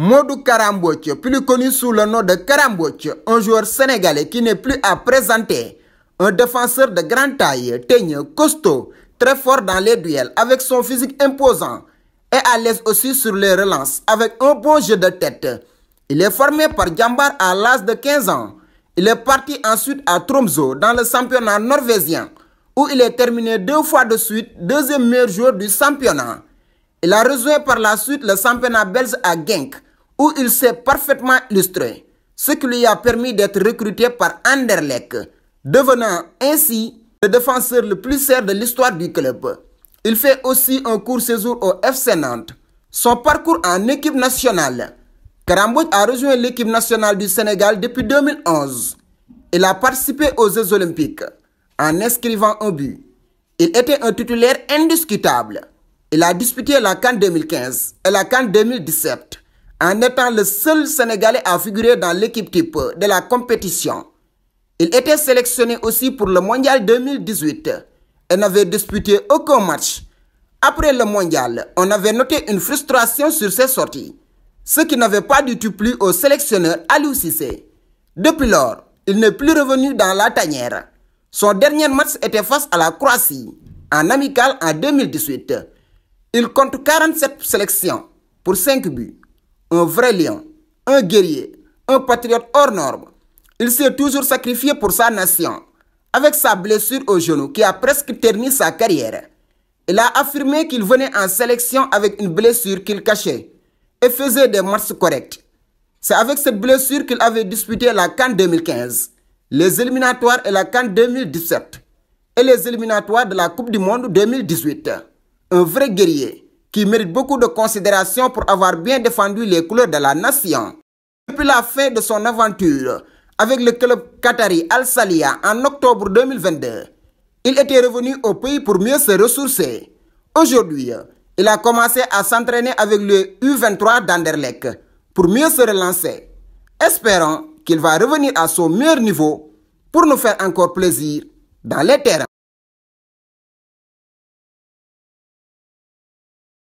modu Karamboche, plus connu sous le nom de Karamboche, un joueur sénégalais qui n'est plus à présenter. Un défenseur de grande taille, teigne, costaud, très fort dans les duels avec son physique imposant et à l'aise aussi sur les relances avec un bon jeu de tête. Il est formé par Jambar à l'âge de 15 ans. Il est parti ensuite à Tromso dans le championnat norvégien où il est terminé deux fois de suite deuxième meilleur joueur du championnat. Il a rejoint par la suite le championnat belge à Genk où il s'est parfaitement illustré, ce qui lui a permis d'être recruté par Anderlecht, devenant ainsi le défenseur le plus cher de l'histoire du club. Il fait aussi un court séjour au FC Nantes. Son parcours en équipe nationale. Karambou a rejoint l'équipe nationale du Sénégal depuis 2011. Il a participé aux Jeux Olympiques en inscrivant un but. Il était un titulaire indiscutable. Il a disputé la Cannes 2015 et la Cannes 2017 en étant le seul Sénégalais à figurer dans l'équipe type de la compétition. Il était sélectionné aussi pour le Mondial 2018 et n'avait disputé aucun match. Après le Mondial, on avait noté une frustration sur ses sorties, ce qui n'avait pas du tout plu au sélectionneur Aliou Cissé. Depuis lors, il n'est plus revenu dans la tanière. Son dernier match était face à la Croatie, en amical en 2018. Il compte 47 sélections pour 5 buts un vrai lion, un guerrier, un patriote hors norme. Il s'est toujours sacrifié pour sa nation. Avec sa blessure au genou qui a presque terni sa carrière, il a affirmé qu'il venait en sélection avec une blessure qu'il cachait et faisait des marches correctes. C'est avec cette blessure qu'il avait disputé la Cannes 2015, les éliminatoires et la Cannes 2017 et les éliminatoires de la Coupe du Monde 2018. Un vrai guerrier, qui mérite beaucoup de considération pour avoir bien défendu les couleurs de la nation. Depuis la fin de son aventure avec le club qatari Al Salia en octobre 2022, il était revenu au pays pour mieux se ressourcer. Aujourd'hui, il a commencé à s'entraîner avec le U23 d'Anderlecht pour mieux se relancer. espérant qu'il va revenir à son meilleur niveau pour nous faire encore plaisir dans les terrains.